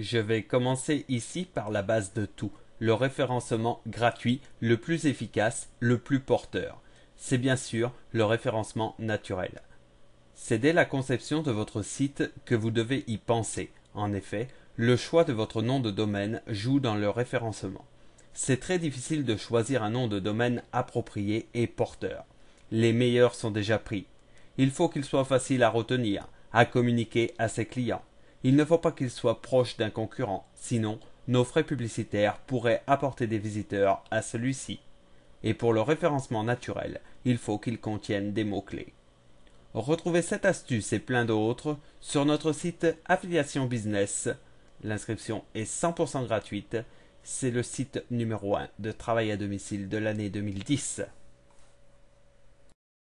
Je vais commencer ici par la base de tout, le référencement gratuit, le plus efficace, le plus porteur. C'est bien sûr le référencement naturel. C'est dès la conception de votre site que vous devez y penser. En effet, le choix de votre nom de domaine joue dans le référencement. C'est très difficile de choisir un nom de domaine approprié et porteur. Les meilleurs sont déjà pris. Il faut qu'il soit facile à retenir, à communiquer à ses clients il ne faut pas qu'il soit proche d'un concurrent, sinon nos frais publicitaires pourraient apporter des visiteurs à celui-ci. Et pour le référencement naturel, il faut qu'il contienne des mots-clés. Retrouvez cette astuce et plein d'autres sur notre site Affiliation Business. L'inscription est 100% gratuite. C'est le site numéro 1 de travail à domicile de l'année 2010.